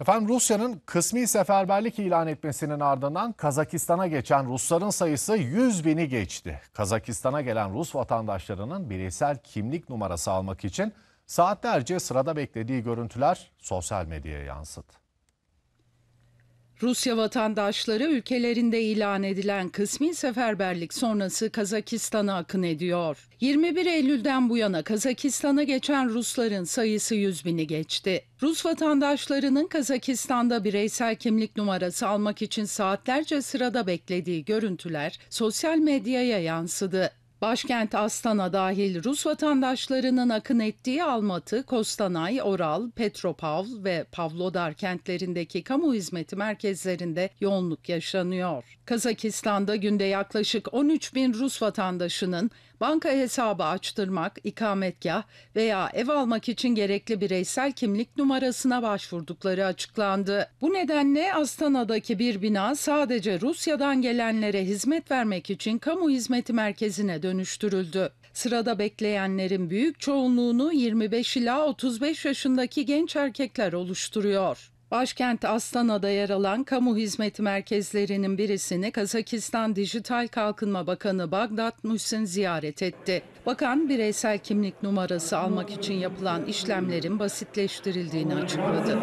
Efendim Rusya'nın kısmi seferberlik ilan etmesinin ardından Kazakistan'a geçen Rusların sayısı 100 bini geçti. Kazakistan'a gelen Rus vatandaşlarının bireysel kimlik numarası almak için saatlerce sırada beklediği görüntüler sosyal medyaya yansıdı. Rusya vatandaşları ülkelerinde ilan edilen kısmi seferberlik sonrası Kazakistan'a akın ediyor. 21 Eylül'den bu yana Kazakistan'a geçen Rusların sayısı 100 bini geçti. Rus vatandaşlarının Kazakistan'da bireysel kimlik numarası almak için saatlerce sırada beklediği görüntüler sosyal medyaya yansıdı. Başkent Astana dahil Rus vatandaşlarının akın ettiği Almatı, Kostanay, Oral, Petropavl ve Pavlodar kentlerindeki kamu hizmeti merkezlerinde yoğunluk yaşanıyor. Kazakistan'da günde yaklaşık 13 bin Rus vatandaşının banka hesabı açtırmak, ikametgah veya ev almak için gerekli bireysel kimlik numarasına başvurdukları açıklandı. Bu nedenle Astana'daki bir bina sadece Rusya'dan gelenlere hizmet vermek için kamu hizmeti merkezine dönüştürüldü. Sırada bekleyenlerin büyük çoğunluğunu 25 ila 35 yaşındaki genç erkekler oluşturuyor. Başkent Astana'da yer alan kamu hizmeti merkezlerinin birisini Kazakistan Dijital Kalkınma Bakanı Bagdat Muhsin ziyaret etti. Bakan bireysel kimlik numarası almak için yapılan işlemlerin basitleştirildiğini açıkladı.